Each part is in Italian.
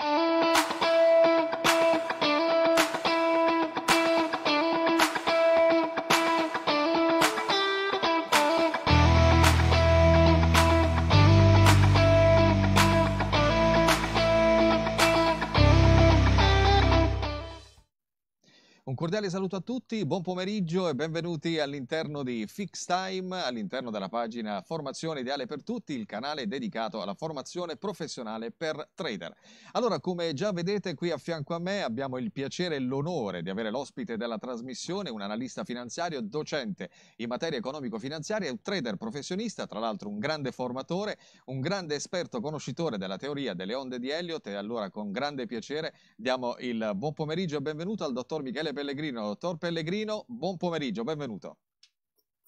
Uh... cordiale saluto a tutti, buon pomeriggio e benvenuti all'interno di Fix Time, all'interno della pagina Formazione Ideale per Tutti, il canale dedicato alla formazione professionale per trader. Allora, come già vedete qui a fianco a me abbiamo il piacere e l'onore di avere l'ospite della trasmissione, un analista finanziario, docente in materia economico-finanziaria, un trader professionista, tra l'altro un grande formatore, un grande esperto conoscitore della teoria delle onde di Elliott e allora con grande piacere diamo il buon pomeriggio e benvenuto al dottor Michele Pellegrini Pellegrino. Dottor Pellegrino, buon pomeriggio, benvenuto.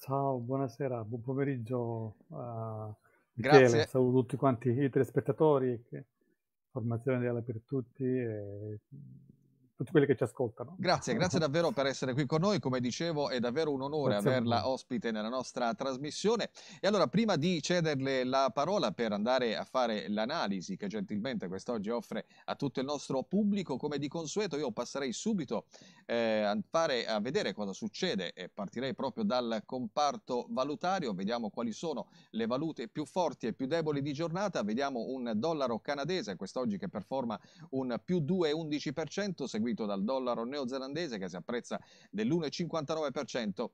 Ciao, buonasera, buon pomeriggio a Michele. Saluto tutti quanti i telespettatori. Formazione ideale per tutti e tutti quelli che ci ascoltano. Grazie, grazie davvero per essere qui con noi. Come dicevo, è davvero un onore grazie averla ospite nella nostra trasmissione. E allora, prima di cederle la parola per andare a fare l'analisi che gentilmente quest'oggi offre a tutto il nostro pubblico, come di consueto, io passerei subito eh, a, fare, a vedere cosa succede e partirei proprio dal comparto valutario. Vediamo quali sono le valute più forti e più deboli di giornata. Vediamo un dollaro canadese quest'oggi che performa un più 2,11%, seguito seguito dal dollaro neozelandese che si apprezza dell'1,59%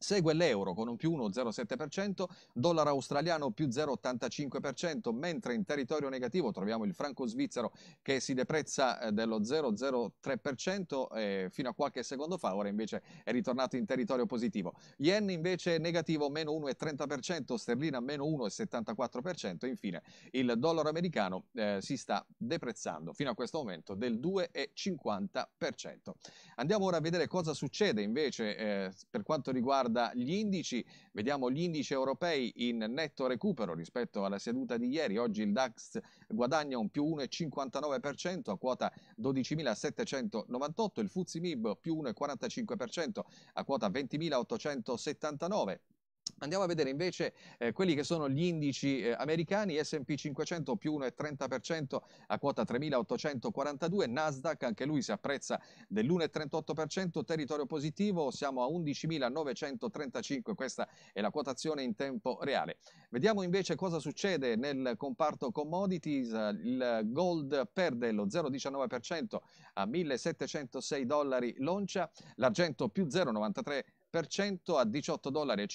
Segue l'euro con un più 1,07%, dollaro australiano più 0,85%, mentre in territorio negativo troviamo il franco svizzero che si deprezza eh, dello 0,03% eh, fino a qualche secondo fa, ora invece è ritornato in territorio positivo. Yen invece negativo meno 1,30%, sterlina meno 1,74%, infine il dollaro americano eh, si sta deprezzando fino a questo momento del 2,50%. Andiamo ora a vedere cosa succede invece eh, per quanto riguarda riguarda gli indici, vediamo gli indici europei in netto recupero rispetto alla seduta di ieri. Oggi il DAX guadagna un più 1,59% a quota 12.798, il FUZIMIB più 1,45% a quota 20.879. Andiamo a vedere invece eh, quelli che sono gli indici eh, americani, S&P 500 più 1,30% a quota 3.842, Nasdaq anche lui si apprezza dell'1,38%, territorio positivo, siamo a 11.935, questa è la quotazione in tempo reale. Vediamo invece cosa succede nel comparto commodities, il gold perde lo 0,19% a 1.706 dollari l'oncia, l'argento più 0,93% a 18,58 dollari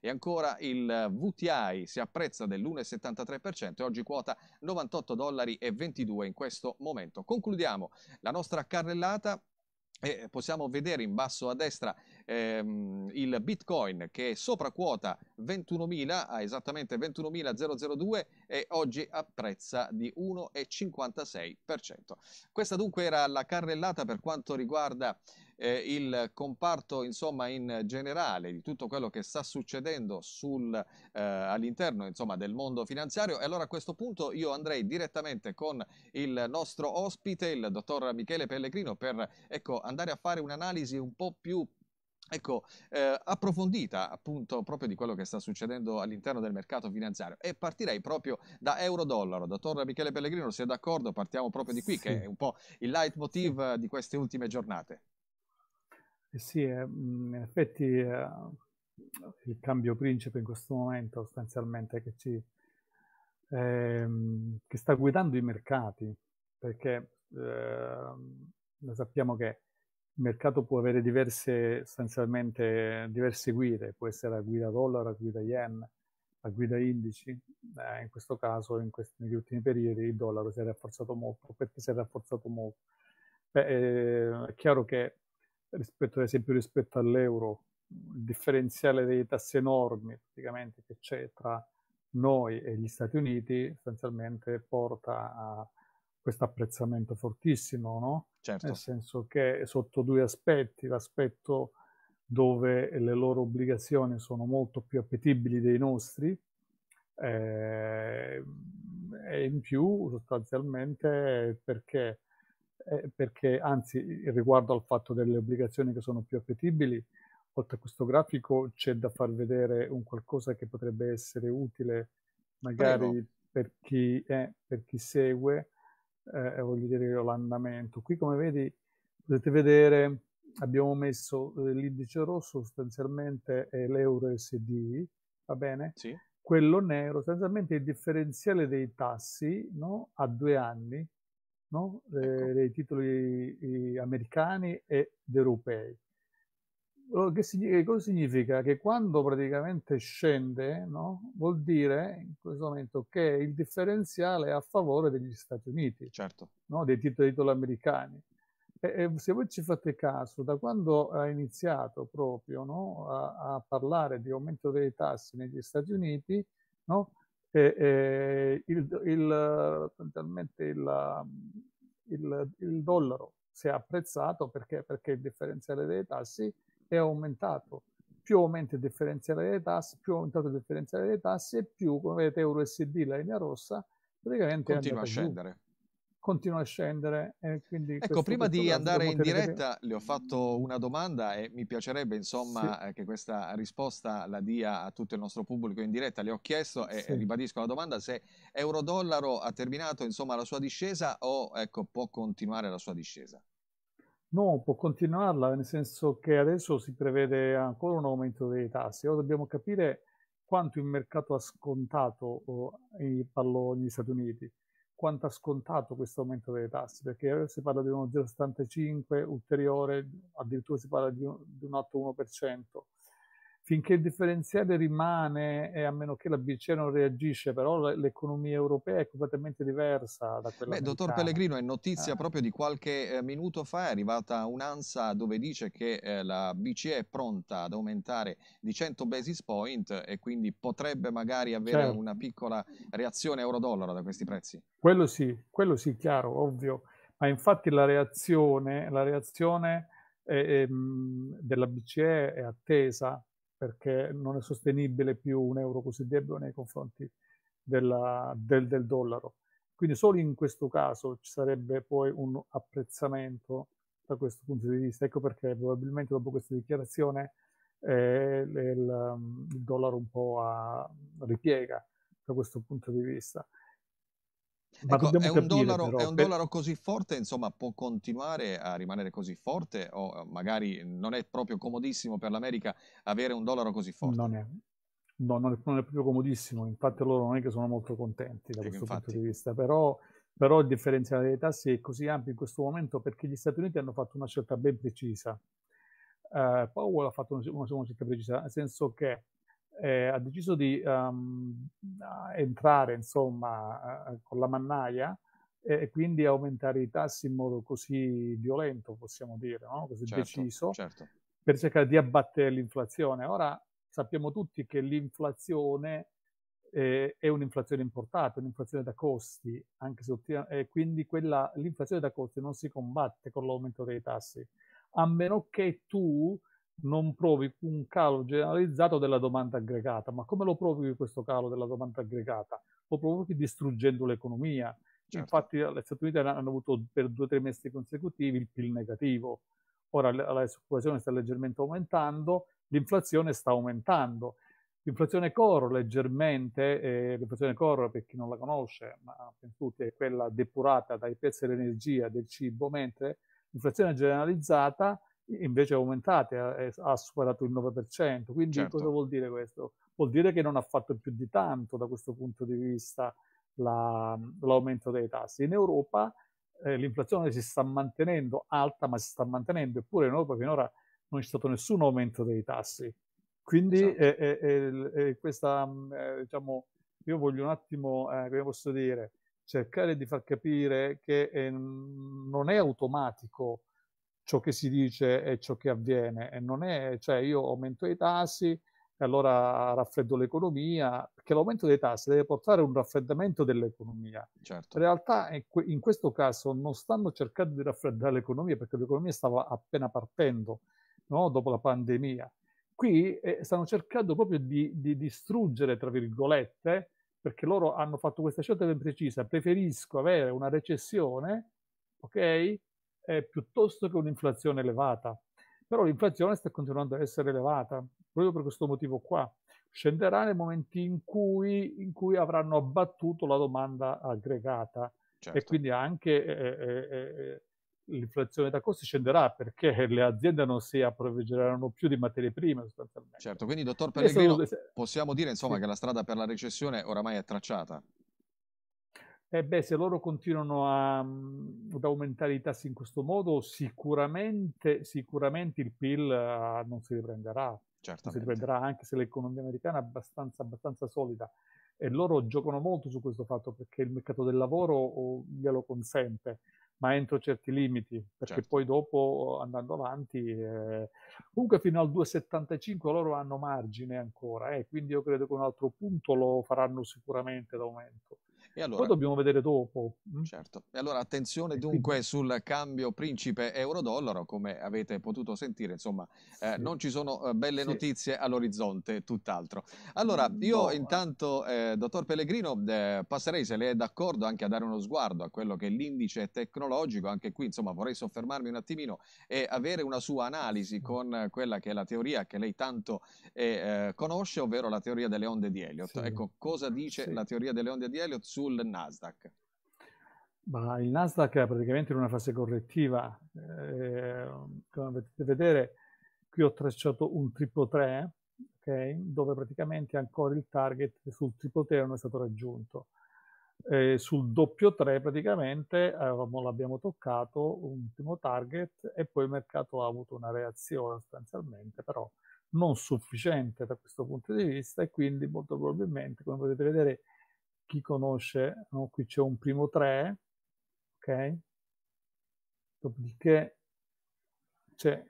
e ancora il VTI si apprezza dell'1,73% e oggi quota 98,22 dollari in questo momento. Concludiamo la nostra carrellata e possiamo vedere in basso a destra ehm, il bitcoin che è sopra quota 21.000 a esattamente 21.002 e oggi apprezza di 1,56%. Questa dunque era la carrellata per quanto riguarda eh, il comparto insomma in generale di tutto quello che sta succedendo sul, eh, all'interno insomma del mondo finanziario e allora a questo punto io andrei direttamente con il nostro ospite il dottor Michele Pellegrino per ecco, andare a fare un'analisi un po' più Ecco, eh, approfondita appunto proprio di quello che sta succedendo all'interno del mercato finanziario e partirei proprio da euro-dollaro. Dottor Michele Pellegrino, se è d'accordo, partiamo proprio di qui, sì. che è un po' il leitmotiv di queste ultime giornate. Eh sì, eh, mhmm, in effetti eh, il cambio principe in questo momento sostanzialmente che, ci, ehm, che sta guidando i mercati, perché ehm, noi sappiamo che il mercato può avere diverse, sostanzialmente diverse guide, può essere la guida dollaro, la guida yen, la guida indici, eh, in questo caso in questi, negli ultimi periodi il dollaro si è rafforzato molto, perché si è rafforzato molto. Beh, è chiaro che rispetto ad esempio rispetto all'euro, il differenziale dei tassi enormi praticamente che c'è tra noi e gli Stati Uniti sostanzialmente porta a questo apprezzamento fortissimo, no? certo. nel senso che sotto due aspetti, l'aspetto dove le loro obbligazioni sono molto più appetibili dei nostri eh, e in più sostanzialmente perché eh, perché anzi riguardo al fatto delle obbligazioni che sono più appetibili, oltre a questo grafico c'è da far vedere un qualcosa che potrebbe essere utile magari per chi, eh, per chi, segue, eh, voglio dire, l'andamento. Qui come vedi potete vedere abbiamo messo eh, l'indice rosso sostanzialmente è l'euro SD, va bene? Sì. Quello nero sostanzialmente è il differenziale dei tassi no? a due anni no? ecco. eh, dei titoli americani ed europei. Che, che, cosa significa? Che quando praticamente scende, no? vuol dire in questo momento che il differenziale è a favore degli Stati Uniti, certo. no? dei titoli, titoli americani. E, e, se voi ci fate caso, da quando ha iniziato proprio no? a, a, parlare di aumento dei tassi negli Stati Uniti, no? eh, eh, il, il, sostanzialmente il, il, il, dollaro si è apprezzato perché, perché il differenziale dei tassi è aumentato. Più aumenta il differenziale dei tassi, più aumentato il differenziale dei tassi e più, come vedete, euro la linea rossa, praticamente continua a scendere continua a scendere. E quindi ecco, prima di andare in diretta che... le ho fatto una domanda e mi piacerebbe insomma sì. Eh, che questa risposta la dia a tutto il nostro pubblico in diretta. Le ho chiesto e sì. ribadisco la domanda se euro-dollaro ha terminato insomma la sua discesa o ecco, può continuare la sua discesa? No, può continuarla, nel senso che adesso si prevede ancora un aumento dei tassi. Ora dobbiamo capire quanto il mercato ha scontato, oh, parlo negli Stati Uniti, quanto ha scontato questo aumento delle tasse, perché si parla di uno 0,75 ulteriore, addirittura si parla di un, di un 8,1%. Finché il differenziale rimane e a meno che la BCE non reagisce, però l'economia europea è completamente diversa da quella Beh, dottor Pellegrino, è notizia eh. proprio di qualche eh, minuto fa, è arrivata un'ANSA dove dice che eh, la BCE è pronta ad aumentare di 100 basis point e quindi potrebbe magari avere certo. una piccola reazione euro-dollaro da questi prezzi. Quello sì, quello sì, chiaro, ovvio. Ma infatti la reazione, la reazione eh, ehm, della BCE è attesa perché non è sostenibile più un euro così debole nei confronti della, del, del, dollaro. Quindi solo in questo caso ci sarebbe poi un apprezzamento da questo punto di vista. Ecco perché probabilmente dopo questa dichiarazione eh, il, il dollaro un po' a, ripiega da questo punto di vista. Ma ecco, è, un capire, dollaro, però, è, un dollaro, così forte, insomma, può continuare a rimanere così forte o magari non è proprio comodissimo per l'America avere un dollaro così forte? Non è, no, non è, non è proprio comodissimo, infatti loro non è che sono molto contenti da questo infatti. punto di vista, però, però il differenziale dei tassi è così ampio in questo momento perché gli Stati Uniti hanno fatto una scelta ben precisa. Uh, Powell ha fatto una, una, una scelta precisa, nel senso che eh, ha deciso di um, entrare insomma con la mannaia e quindi aumentare i tassi in modo così violento, possiamo dire, no? così certo, deciso, certo. per cercare di abbattere l'inflazione. Ora sappiamo tutti che l'inflazione eh, è un'inflazione importata, un'inflazione da costi, anche se, eh, quindi quella, l'inflazione da costi non si combatte con l'aumento dei tassi, a meno che tu non provi un calo generalizzato della domanda aggregata. Ma come lo provi questo calo della domanda aggregata? Lo provi distruggendo l'economia. Certo. Infatti eh, le Stati Uniti hanno avuto per due o tre mesi consecutivi il PIL negativo. Ora la disoccupazione sta leggermente aumentando, l'inflazione sta aumentando. L'inflazione core leggermente, eh, l'inflazione core per chi non la conosce, ma per tutti è quella depurata dai prezzi dell'energia, del cibo, mentre l'inflazione generalizzata invece è aumentate, ha, superato il 9%. Quindi certo. cosa vuol dire questo? Vuol dire che non ha fatto più di tanto da questo punto di vista la, l'aumento dei tassi. In Europa eh, l'inflazione si sta mantenendo alta, ma si sta mantenendo, eppure in Europa finora non c'è stato nessun aumento dei tassi. Quindi esatto. eh, eh, eh, eh questa, mm, eh, diciamo, io voglio un attimo, come posso dire, cercare di far capire che non è automatico ciò che si dice e ciò che avviene e non è, cioè io aumento i tassi e allora raffreddo l'economia, perché l'aumento dei tassi deve portare a un raffreddamento dell'economia. Certo. In realtà in questo caso non stanno cercando di raffreddare l'economia perché l'economia stava appena partendo no? dopo la pandemia. Qui eh, stanno cercando proprio di, di distruggere, tra virgolette, perché loro hanno fatto questa scelta ben precisa, preferisco avere una recessione, ok? eh, piuttosto che un'inflazione elevata. Però l'inflazione sta continuando ad essere elevata, proprio per questo motivo qua. Scenderà nei momenti in cui, in cui avranno abbattuto la domanda aggregata certo. e quindi anche eh, eh, eh, eh, l'inflazione da costi scenderà perché le aziende non si approvvigioneranno più di materie prime sostanzialmente. Certo, quindi dottor Pellegrino, possiamo dire insomma sì. che la strada per la recessione oramai è tracciata. Eh beh, se loro continuano a, mhmm, ad aumentare i tassi in questo modo, sicuramente, sicuramente il PIL ah, non si riprenderà. Si riprenderà anche se l'economia americana è abbastanza, abbastanza solida. E loro giocano molto su questo fatto perché il mercato del lavoro oh, glielo consente, ma entro certi limiti, perché certo. poi dopo, oh, andando avanti, eh, comunque fino al 2,75 loro hanno margine ancora, eh, quindi io credo che un altro punto lo faranno sicuramente d'aumento. Allora, Poi dobbiamo vedere dopo. Mm? Certo. E allora attenzione dunque sul cambio principe euro-dollaro, come avete potuto sentire, insomma, eh, non ci sono eh, belle sì. notizie all'orizzonte, tutt'altro. Allora, mm, io no, intanto, eh. eh, dottor Pellegrino, eh, passerei se lei è d'accordo anche a dare uno sguardo a quello che è l'indice tecnologico, anche qui insomma vorrei soffermarmi un attimino e avere una sua analisi mm. con quella che è la teoria che lei tanto eh, conosce, ovvero la teoria delle onde di Elliott. Sì. Ecco, cosa dice la teoria delle onde di Elliott su sul Nasdaq? Ma il Nasdaq è praticamente in una fase correttiva. Eh, come potete vedere, qui ho tracciato un triplo 3, okay, dove praticamente ancora il target sul triplo 3 non è stato raggiunto. Eh, sul doppio 3 praticamente avevamo, l'abbiamo toccato, un ultimo target, e poi il mercato ha avuto una reazione sostanzialmente, però non sufficiente da questo punto di vista, e quindi molto probabilmente, come potete vedere, chi conosce, no? qui c'è un primo 3, ok? Dopodiché c'è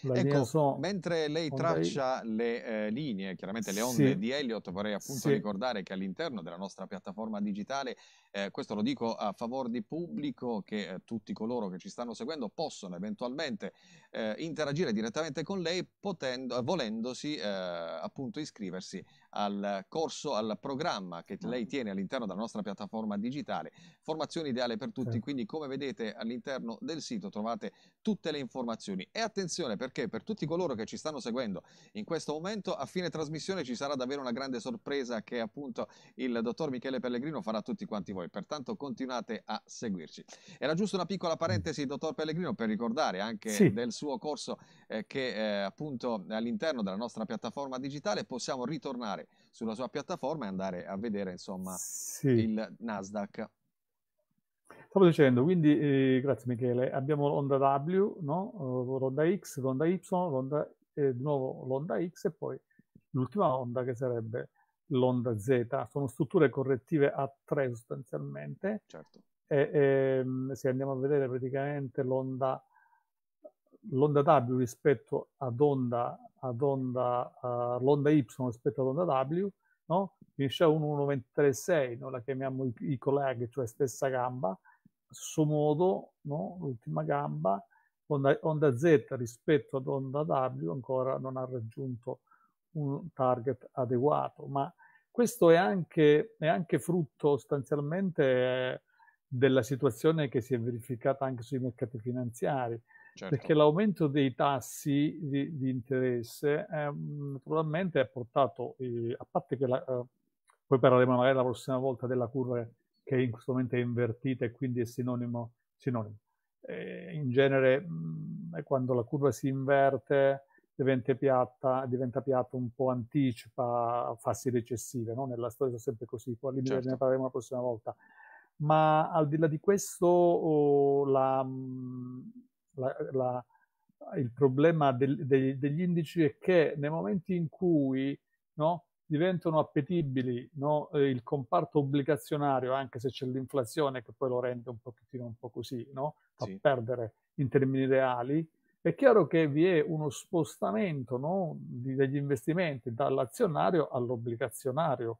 Ecco, so, mentre lei traccia lei... le eh, linee, chiaramente le onde sì, di Elliot, vorrei appunto sì. ricordare che all'interno della nostra piattaforma digitale eh, questo lo dico a favore di pubblico che eh, tutti coloro che ci stanno seguendo possono eventualmente eh, interagire direttamente con lei potendo, volendosi eh, appunto iscriversi al corso, al programma che mm. lei tiene all'interno della nostra piattaforma digitale. Formazione ideale per tutti, quindi come vedete all'interno del sito trovate tutte le informazioni. E attenzione perché per tutti coloro che ci stanno seguendo in questo momento a fine trasmissione ci sarà davvero una grande sorpresa che appunto il dottor Michele Pellegrino farà a tutti quanti voi voi, pertanto continuate a seguirci. Era giusto una piccola parentesi, dottor Pellegrino, per ricordare anche sì. del suo corso eh, che eh, appunto all'interno della nostra piattaforma digitale possiamo ritornare sulla sua piattaforma e andare a vedere insomma sì. il Nasdaq. Stavo dicendo, quindi eh, grazie Michele, abbiamo l'onda W, no? Eh, l'onda X, l'onda Y, l'onda, eh, di nuovo l'onda X e poi l'ultima onda che sarebbe l'onda Z, sono strutture correttive a tre sostanzialmente. Certo. E, e, ehm, se andiamo a vedere praticamente l'onda, l'onda W rispetto ad onda, ad onda uh, l'onda Y rispetto ad onda W, no? finisce a 1,136, noi la chiamiamo i colleghi, cioè stessa gamba, suo modo, no? l'ultima gamba, onda, onda Z rispetto ad onda W ancora non ha raggiunto un target adeguato, ma questo è anche, è anche frutto sostanzialmente eh, della situazione che si è verificata anche sui mercati finanziari, certo. perché l'aumento dei tassi di, di interesse eh, naturalmente ha portato, eh, a parte che la, eh, poi parleremo magari la prossima volta della curva che in questo momento è invertita e quindi è sinonimo, sinonimo. Eh, in genere mh, mm, quando la curva si inverte diventa piatta, diventa piatta un po' anticipa fasi recessive, no? nella storia è sempre così, poi certo. ne parleremo la prossima volta. Ma al di là di questo, oh, la, mm, la, la, il problema del, dei, degli indici è che nei momenti in cui no, diventano appetibili no, eh, il comparto obbligazionario, anche se c'è l'inflazione che poi lo rende un pochettino un po' così, no? fa sì. perdere in termini reali, è chiaro che vi è uno spostamento no, degli investimenti dall'azionario all'obbligazionario